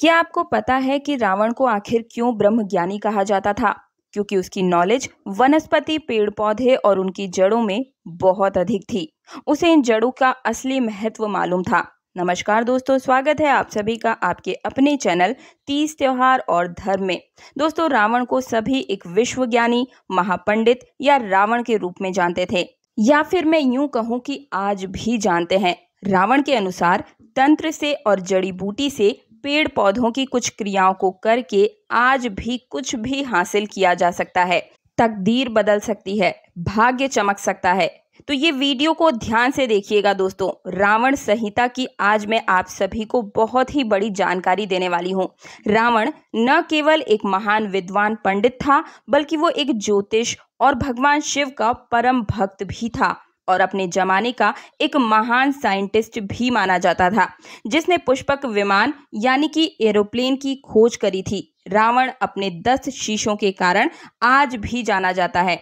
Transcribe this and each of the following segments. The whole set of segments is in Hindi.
क्या आपको पता है कि रावण को आखिर क्यों ब्रह्मज्ञानी कहा जाता था क्योंकि उसकी नॉलेज वनस्पति पेड़ पौधे और उनकी जड़ों में बहुत अधिक थी उसे इन जड़ों का असली महत्व मालूम था नमस्कार दोस्तों स्वागत है आप सभी का आपके अपने चैनल तीस त्योहार और धर्म में दोस्तों रावण को सभी एक विश्व ज्ञानी महापंडित या रावण के रूप में जानते थे या फिर मैं यूं कहूं कि आज भी जानते हैं रावण के अनुसार तंत्र से और जड़ी बूटी से पेड़ पौधों की कुछ क्रियाओं को करके आज भी कुछ भी हासिल किया जा सकता है तकदीर बदल सकती है भाग्य चमक सकता है तो ये वीडियो को ध्यान से देखिएगा दोस्तों रावण संहिता की आज मैं आप सभी को बहुत ही बड़ी जानकारी देने वाली हूँ रावण न केवल एक महान विद्वान पंडित था बल्कि वो एक ज्योतिष और भगवान शिव का परम भक्त भी था और अपने जमाने का एक महान साइंटिस्ट भी माना जाता था जिसने पुष्पक विमान यानी कि एरोप्लेन की खोज करी थी रावण अपने दस शीशों के कारण आज भी जाना जाता है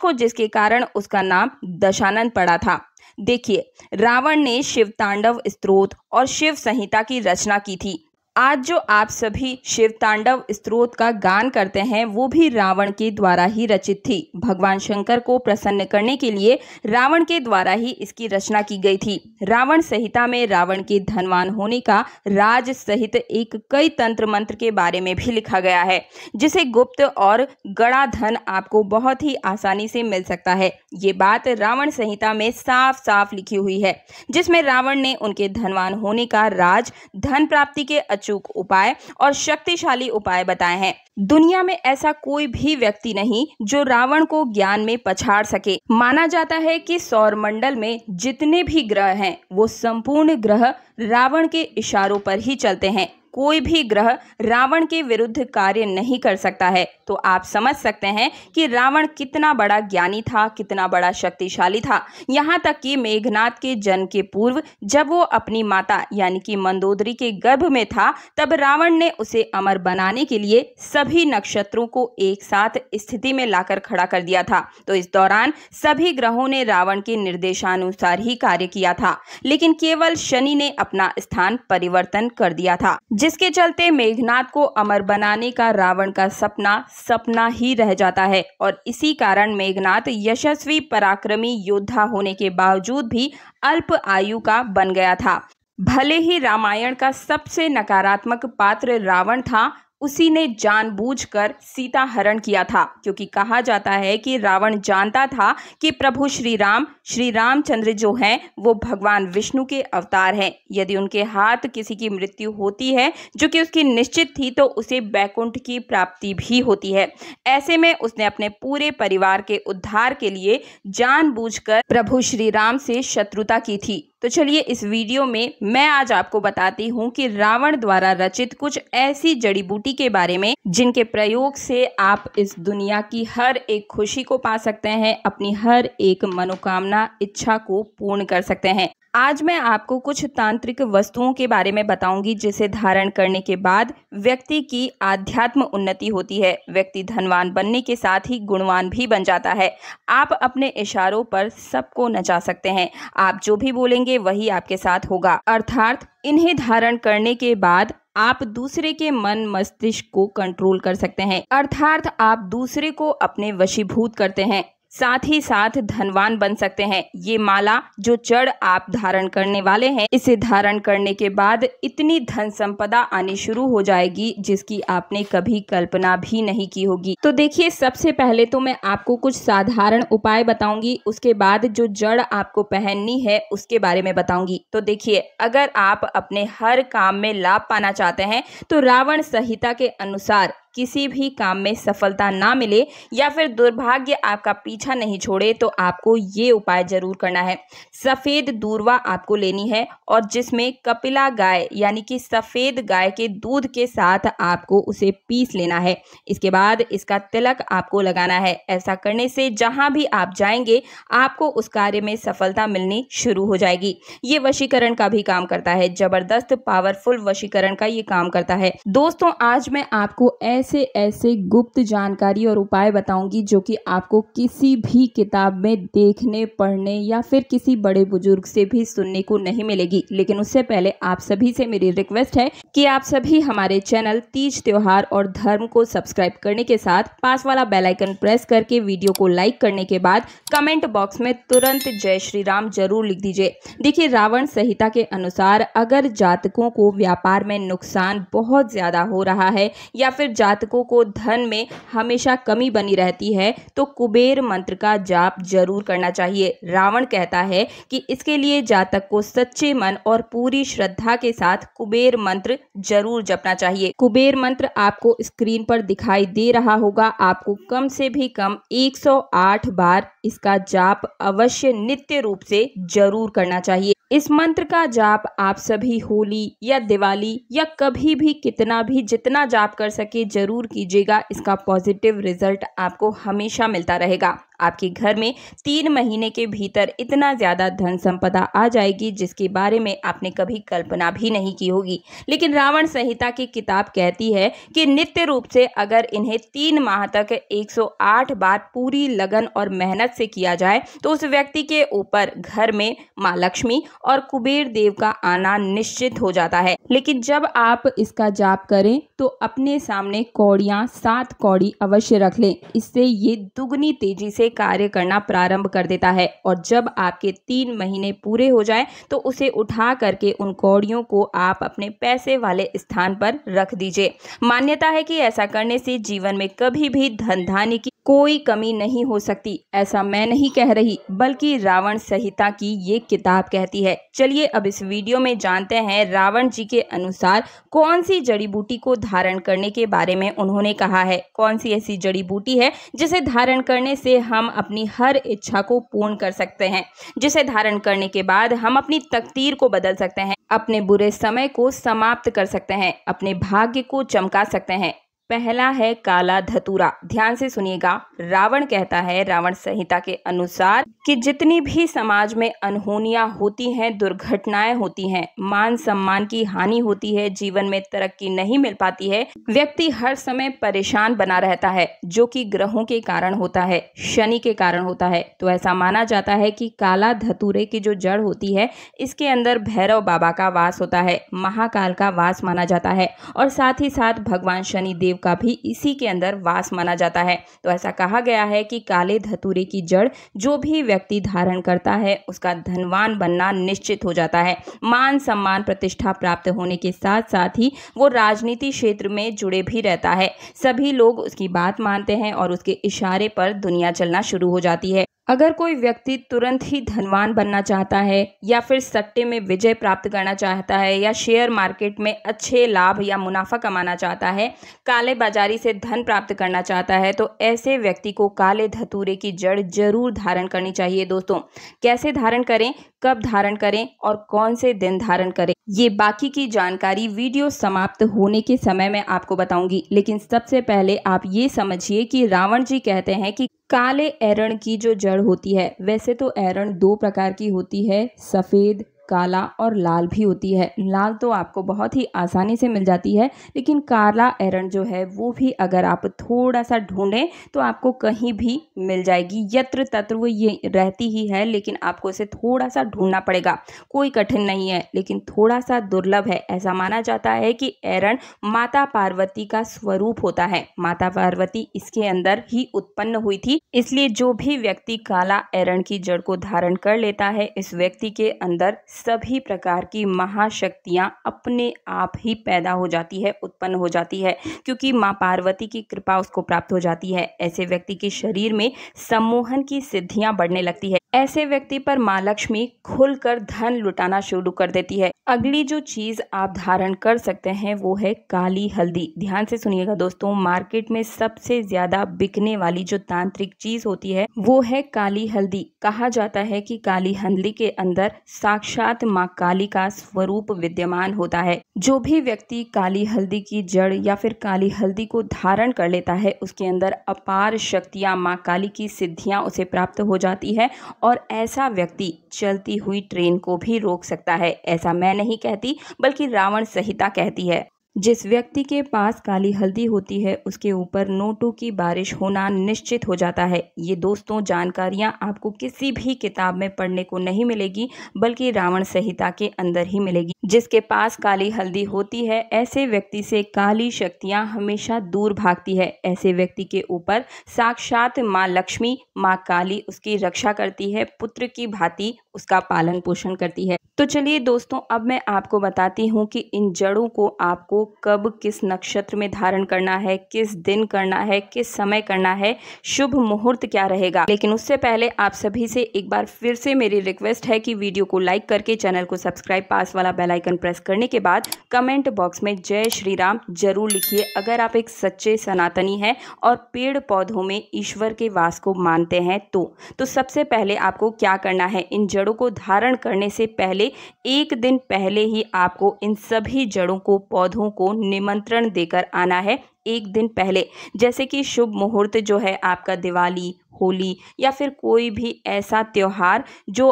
को जिसके कारण उसका नाम दशानंद पड़ा था देखिए रावण ने शिव तांडव स्त्रोत और शिव संहिता की रचना की थी आज जो आप सभी शिव तांडव स्त्रोत का गान करते हैं वो भी रावण के द्वारा ही रचित थी भगवान शंकर को प्रसन्न करने के लिए रावण के द्वारा ही इसकी रचना की गई थी रावण संहिता में रावण के धनवान होने का राज सहित एक कई तंत्र मंत्र के बारे में भी लिखा गया है जिसे गुप्त और गड़ा धन आपको बहुत ही आसानी से मिल सकता है ये बात रावण संहिता में साफ साफ लिखी हुई है जिसमें रावण ने उनके धनवान होने का राज धन प्राप्ति के अचूक उपाय और शक्तिशाली उपाय बताए हैं दुनिया में ऐसा कोई भी व्यक्ति नहीं जो रावण को ज्ञान में पछाड़ सके माना जाता है कि सौर मंडल में जितने भी ग्रह हैं वो संपूर्ण ग्रह रावण के इशारों पर ही चलते हैं कोई भी ग्रह रावण के विरुद्ध कार्य नहीं कर सकता है तो आप समझ सकते हैं कि रावण कितना बड़ा ज्ञानी था कितना बड़ा शक्तिशाली था यहाँ तक कि मेघनाथ के जन्म के पूर्व जब वो अपनी माता यानी कि मंदोदरी के गर्भ में था तब रावण ने उसे अमर बनाने के लिए सभी नक्षत्रों को एक साथ स्थिति में लाकर खड़ा कर दिया था तो इस दौरान सभी ग्रहों ने रावण के निर्देशानुसार ही कार्य किया था लेकिन केवल शनि ने अपना स्थान परिवर्तन कर दिया था जिसके चलते मेघनाथ को अमर बनाने का रावण का सपना सपना ही रह जाता है और इसी कारण मेघनाथ यशस्वी पराक्रमी योद्धा होने के बावजूद भी अल्प आयु का बन गया था भले ही रामायण का सबसे नकारात्मक पात्र रावण था उसी ने जानबूझकर सीता हरण किया था क्योंकि कहा जाता है कि रावण जानता था कि प्रभु श्री राम श्री रामचंद्र जो हैं वो भगवान विष्णु के अवतार हैं यदि उनके हाथ किसी की मृत्यु होती है जो कि उसकी निश्चित थी तो उसे बैकुंठ की प्राप्ति भी होती है ऐसे में उसने अपने पूरे परिवार के उद्धार के लिए जानबूझकर प्रभु श्री राम से शत्रुता की थी तो चलिए इस वीडियो में मैं आज आपको बताती हूँ कि रावण द्वारा रचित कुछ ऐसी जड़ी बूटी के बारे में जिनके प्रयोग से आप इस दुनिया की हर एक खुशी को पा सकते हैं अपनी हर एक मनोकामना इच्छा को पूर्ण कर सकते हैं आज मैं आपको कुछ तांत्रिक वस्तुओं के बारे में बताऊंगी जिसे धारण करने के बाद व्यक्ति की आध्यात्म उन्नति होती है व्यक्ति धनवान बनने के साथ ही गुणवान भी बन जाता है आप अपने इशारों पर सबको नचा सकते हैं आप जो भी बोलेंगे वही आपके साथ होगा अर्थात इन्हें धारण करने के बाद आप दूसरे के मन मस्तिष्क को कंट्रोल कर सकते हैं अर्थात आप दूसरे को अपने वशीभूत करते हैं साथ ही साथ धनवान बन सकते हैं ये माला जो जड़ आप धारण करने वाले हैं इसे धारण करने के बाद इतनी धन संपदा आनी शुरू हो जाएगी जिसकी आपने कभी कल्पना भी नहीं की होगी तो देखिए सबसे पहले तो मैं आपको कुछ साधारण उपाय बताऊंगी उसके बाद जो जड़ आपको पहननी है उसके बारे में बताऊंगी तो देखिए अगर आप अपने हर काम में लाभ पाना चाहते हैं तो रावण संहिता के अनुसार किसी भी काम में सफलता ना मिले या फिर दुर्भाग्य आपका पीछा नहीं छोड़े तो आपको ये उपाय जरूर करना है सफ़ेद दूरवा आपको लेनी है और जिसमें कपिला गाय यानी कि सफ़ेद गाय के दूध के साथ आपको उसे पीस लेना है इसके बाद इसका तिलक आपको लगाना है ऐसा करने से जहाँ भी आप जाएंगे आपको उस कार्य में सफलता मिलनी शुरू हो जाएगी ये वशीकरण का भी काम करता है जबरदस्त पावरफुल वशीकरण का ये काम करता है दोस्तों आज मैं आपको ऐसे ऐसे ऐसे गुप्त जानकारी और उपाय बताऊंगी जो कि आपको किसी भी किताब में देखने पढ़ने या फिर किसी बड़े बुजुर्ग से भी सुनने को नहीं मिलेगी लेकिन उससे पहले आप सभी से मेरी रिक्वेस्ट है कि आप सभी हमारे चैनल तीज त्योहार और धर्म को सब्सक्राइब करने के साथ पास वाला बेलाइकन प्रेस करके वीडियो को लाइक करने के बाद कमेंट बॉक्स में तुरंत जय श्री राम जरूर लिख दीजिए देखिए रावण संहिता के अनुसार अगर जातकों को व्यापार में नुकसान बहुत ज़्यादा हो रहा है या फिर जातकों को धन में हमेशा कमी बनी रहती है तो कुबेर मंत्र का जाप जरूर करना चाहिए रावण कहता है कि इसके लिए जातक को सच्चे मन और पूरी श्रद्धा के साथ कुबेर मंत्र जरूर जपना चाहिए कुबेर मंत्र आपको स्क्रीन पर दिखाई दे रहा होगा आपको कम से भी कम 108 बार इसका जाप अवश्य नित्य रूप से जरूर करना चाहिए इस मंत्र का जाप आप सभी होली या दिवाली या कभी भी कितना भी जितना जाप कर सके ज़रूर कीजिएगा इसका पॉजिटिव रिजल्ट आपको हमेशा मिलता रहेगा आपके घर में तीन महीने के भीतर इतना ज़्यादा धन संपदा आ जाएगी जिसके बारे में आपने कभी कल्पना भी नहीं की होगी लेकिन रावण संहिता की किताब कहती है कि नित्य रूप से अगर इन्हें तीन माह तक 108 बार पूरी लगन और मेहनत से किया जाए तो उस व्यक्ति के ऊपर घर में माँ लक्ष्मी और कुबेर देव का आना निश्चित हो जाता है लेकिन जब आप इसका जाप करें तो अपने सामने कौड़ियाँ सात कौड़ी अवश्य रख लें इससे ये दुगनी तेजी से कार्य करना प्रारंभ कर देता है और जब आपके तीन महीने पूरे हो जाए तो उसे उठा करके उन कौड़ियों को आप अपने पैसे वाले स्थान पर रख दीजिए मान्यता है कि ऐसा करने से जीवन में कभी भी धन धान्य की कोई कमी नहीं हो सकती ऐसा मैं नहीं कह रही बल्कि रावण संहिता की ये किताब कहती है चलिए अब इस वीडियो में जानते हैं रावण जी के अनुसार कौन सी जड़ी बूटी को धारण करने के बारे में उन्होंने कहा है कौन सी ऐसी जड़ी बूटी है जिसे धारण करने से हम अपनी हर इच्छा को पूर्ण कर सकते हैं जिसे धारण करने के बाद हम अपनी तकदीर को बदल सकते हैं अपने बुरे समय को समाप्त कर सकते हैं अपने भाग्य को चमका सकते हैं पहला है काला धतूरा ध्यान से सुनिएगा रावण कहता है रावण संहिता के अनुसार कि जितनी भी समाज में अनहोनियां होती हैं दुर्घटनाएं होती हैं मान सम्मान की हानि होती है जीवन में तरक्की नहीं मिल पाती है व्यक्ति हर समय परेशान बना रहता है जो कि ग्रहों के कारण होता है शनि के कारण होता है तो ऐसा माना जाता है कि काला धतूरे की जो जड़ होती है इसके अंदर भैरव बाबा का वास होता है महाकाल का वास माना जाता है और साथ ही साथ भगवान शनिदेव देव का भी इसी के अंदर वास माना जाता है तो ऐसा कहा गया है कि काले धतूरे की जड़ जो भी व्यक्ति धारण करता है उसका धनवान बनना निश्चित हो जाता है मान सम्मान प्रतिष्ठा प्राप्त होने के साथ साथ ही वो राजनीति क्षेत्र में जुड़े भी रहता है सभी लोग उसकी बात मानते हैं और उसके इशारे पर दुनिया चलना शुरू हो जाती है अगर कोई व्यक्ति तुरंत ही धनवान बनना चाहता है या फिर सट्टे में विजय प्राप्त करना चाहता है या शेयर मार्केट में अच्छे लाभ या मुनाफा कमाना चाहता है काले बाजारी से धन प्राप्त करना चाहता है तो ऐसे व्यक्ति को काले धतूरे की जड़ जरूर धारण करनी चाहिए दोस्तों कैसे धारण करें कब धारण करें और कौन से दिन धारण करें ये बाकी की जानकारी वीडियो समाप्त होने के समय में आपको बताऊंगी लेकिन सबसे पहले आप ये समझिए कि रावण जी कहते हैं कि काले एरण की जो जड़ होती है वैसे तो एरण दो प्रकार की होती है सफ़ेद काला और लाल भी होती है लाल तो आपको बहुत ही आसानी से मिल जाती है लेकिन काला एरन जो है वो भी अगर आप थोड़ा सा ढूंढें तो आपको कहीं भी मिल जाएगी यत्र तत्र वो ये रहती ही है लेकिन आपको इसे थोड़ा सा ढूंढना पड़ेगा कोई कठिन नहीं है लेकिन थोड़ा सा दुर्लभ है ऐसा माना जाता है कि एरन माता पार्वती का स्वरूप होता है माता पार्वती इसके अंदर ही उत्पन्न हुई थी इसलिए जो भी व्यक्ति काला एरन की जड़ को धारण कर लेता है इस व्यक्ति के अंदर सभी प्रकार की महाशक्तियाँ अपने आप ही पैदा हो जाती है उत्पन्न हो जाती है क्योंकि माँ पार्वती की कृपा उसको प्राप्त हो जाती है ऐसे व्यक्ति के शरीर में सम्मोहन की सिद्धियाँ बढ़ने लगती है ऐसे व्यक्ति पर माँ लक्ष्मी खुलकर धन लुटाना शुरू कर देती है अगली जो चीज आप धारण कर सकते हैं वो है काली हल्दी ध्यान से सुनिएगा दोस्तों मार्केट में सबसे ज्यादा बिकने वाली जो तांत्रिक चीज होती है वो है काली हल्दी कहा जाता है कि काली हल्दी के अंदर साक्षात माँ काली का स्वरूप विद्यमान होता है जो भी व्यक्ति काली हल्दी की जड़ या फिर काली हल्दी को धारण कर लेता है उसके अंदर अपार शक्तियाँ माँ काली की सिद्धियाँ उसे प्राप्त हो जाती है और और ऐसा व्यक्ति चलती हुई ट्रेन को भी रोक सकता है ऐसा मैं नहीं कहती बल्कि रावण संहिता कहती है जिस व्यक्ति के पास काली हल्दी होती है उसके ऊपर नोटों की बारिश होना निश्चित हो जाता है ये दोस्तों जानकारियाँ आपको किसी भी किताब में पढ़ने को नहीं मिलेगी बल्कि रावण संहिता के अंदर ही मिलेगी जिसके पास काली हल्दी होती है ऐसे व्यक्ति से काली शक्तियाँ हमेशा दूर भागती है ऐसे व्यक्ति के ऊपर साक्षात माँ लक्ष्मी माँ काली उसकी रक्षा करती है पुत्र की भांति उसका पालन पोषण करती है तो चलिए दोस्तों अब मैं आपको बताती हूँ कि इन जड़ों को आपको कब किस नक्षत्र में धारण करना है किस दिन करना है किस समय करना है शुभ मुहूर्त क्या रहेगा लेकिन उससे पहले आप सभी से एक बार फिर से मेरी रिक्वेस्ट है कि वीडियो को लाइक करके चैनल को सब्सक्राइब पास वाला बेलाइकन प्रेस करने के बाद कमेंट बॉक्स में जय श्री राम जरूर लिखिए अगर आप एक सच्चे सनातनी हैं और पेड़ पौधों में ईश्वर के वास को मानते हैं तो, तो सबसे पहले आपको क्या करना है इन जड़ों जड़ों को धारण करने से पहले एक दिन पहले ही आपको इन सभी जड़ों को पौधों को निमंत्रण देकर आना है एक दिन पहले जैसे कि शुभ मुहूर्त जो है आपका दिवाली होली या फिर कोई भी ऐसा त्यौहार जो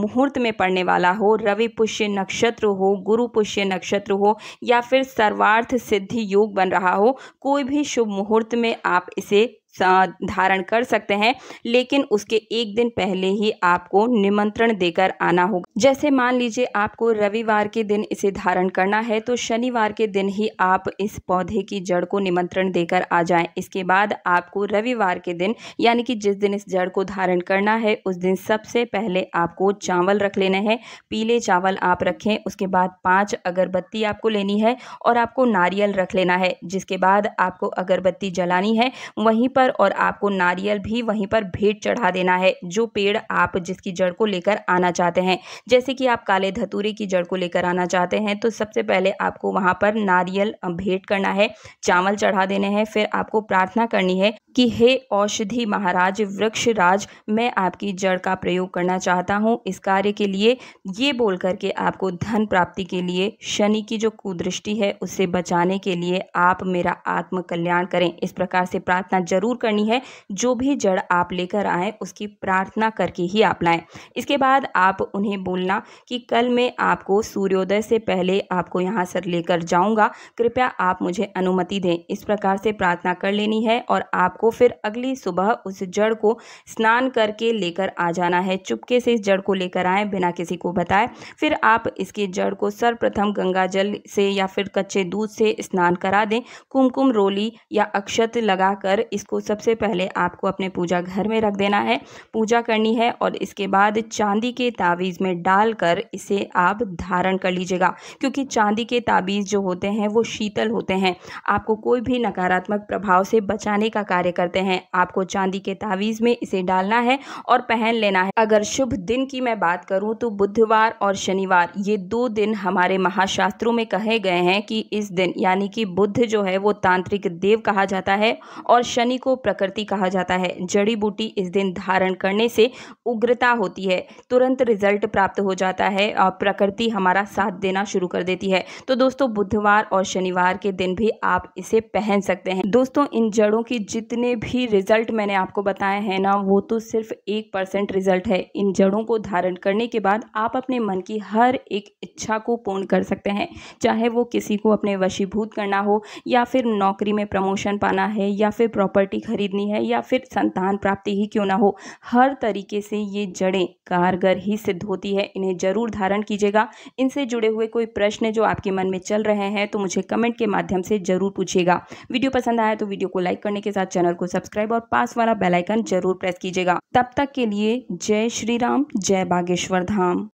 मुहूर्त में पड़ने वाला हो रवि पुष्य नक्षत्र हो गुरु पुष्य नक्षत्र हो या फिर सर्वार्थ सिद्धि योग बन रहा हो कोई भी शुभ मुहूर्त में आप इसे धारण कर सकते हैं लेकिन उसके एक दिन पहले ही आपको निमंत्रण देकर आना होगा जैसे मान लीजिए आपको रविवार के दिन इसे धारण करना है तो शनिवार के दिन ही आप इस पौधे की जड़ को निमंत्रण देकर आ जाएं इसके बाद आपको रविवार के दिन यानी कि जिस दिन इस जड़ को धारण करना है उस दिन सबसे पहले आपको चावल रख लेना है पीले चावल आप रखें उसके बाद पाँच अगरबत्ती आपको लेनी है और आपको नारियल रख लेना है जिसके बाद आपको अगरबत्ती जलानी है वहीं पर पर और आपको नारियल भी वहीं पर भेंट चढ़ा देना है जो पेड़ आप जिसकी जड़ को लेकर आना चाहते हैं जैसे कि आप काले धतूरे की जड़ को लेकर आना चाहते हैं तो सबसे पहले आपको वहाँ पर नारियल भेंट करना है चावल चढ़ा देने हैं फिर आपको प्रार्थना करनी है कि हे औषधि महाराज वृक्ष राज मैं आपकी जड़ का प्रयोग करना चाहता हूँ इस कार्य के लिए ये बोल करके आपको धन प्राप्ति के लिए शनि की जो कुदृष्टि है उससे बचाने के लिए आप मेरा आत्म कल्याण करें इस प्रकार से प्रार्थना जरूर करनी है जो भी जड़ आप लेकर आएँ उसकी प्रार्थना करके ही आप लाएँ इसके बाद आप उन्हें बोलना कि कल मैं आपको सूर्योदय से पहले आपको यहाँ सर लेकर जाऊँगा कृपया आप मुझे अनुमति दें इस प्रकार से प्रार्थना कर लेनी है और आपको को फिर अगली सुबह उस जड़ को स्नान करके लेकर आ जाना है चुपके से इस जड़ को लेकर आएँ बिना किसी को बताए फिर आप इसकी जड़ को सर्वप्रथम गंगा जल से या फिर कच्चे दूध से स्नान करा दें कुमकुम रोली या अक्षत लगाकर इसको सबसे पहले आपको अपने पूजा घर में रख देना है पूजा करनी है और इसके बाद चांदी के तावीज़ में डालकर इसे आप धारण कर लीजिएगा क्योंकि चांदी के ताबीज़ जो होते हैं वो शीतल होते हैं आपको कोई भी नकारात्मक प्रभाव से बचाने का कार्य करते हैं आपको चांदी के तावीज़ में इसे डालना है और पहन लेना है अगर शुभ दिन की मैं बात करूं तो बुधवार और शनिवार ये दो दिन हमारे महाशास्त्रों में कहे गए हैं कि इस दिन यानी कि बुद्ध जो है वो तांत्रिक देव कहा जाता है और शनि को प्रकृति कहा जाता है जड़ी बूटी इस दिन धारण करने से उग्रता होती है तुरंत रिजल्ट प्राप्त हो जाता है और प्रकृति हमारा साथ देना शुरू कर देती है तो दोस्तों बुधवार और शनिवार के दिन भी आप इसे पहन सकते हैं दोस्तों इन जड़ों की जितने जितने भी रिज़ल्ट मैंने आपको बताए हैं ना वो तो सिर्फ एक परसेंट रिज़ल्ट है इन जड़ों को धारण करने के बाद आप अपने मन की हर एक इच्छा को पूर्ण कर सकते हैं चाहे वो किसी को अपने वशीभूत करना हो या फिर नौकरी में प्रमोशन पाना है या फिर प्रॉपर्टी खरीदनी है या फिर संतान प्राप्ति ही क्यों ना हो हर तरीके से ये जड़ें कारगर ही सिद्ध होती है इन्हें ज़रूर धारण कीजिएगा इनसे जुड़े हुए कोई प्रश्न जो आपके मन में चल रहे हैं तो मुझे कमेंट के माध्यम से ज़रूर पूछिएगा वीडियो पसंद आया तो वीडियो को लाइक करने के साथ चैनल चैनल को सब्सक्राइब और पास वाला बेलाइकन जरूर प्रेस कीजिएगा तब तक के लिए जय श्री राम जय बागेश्वर धाम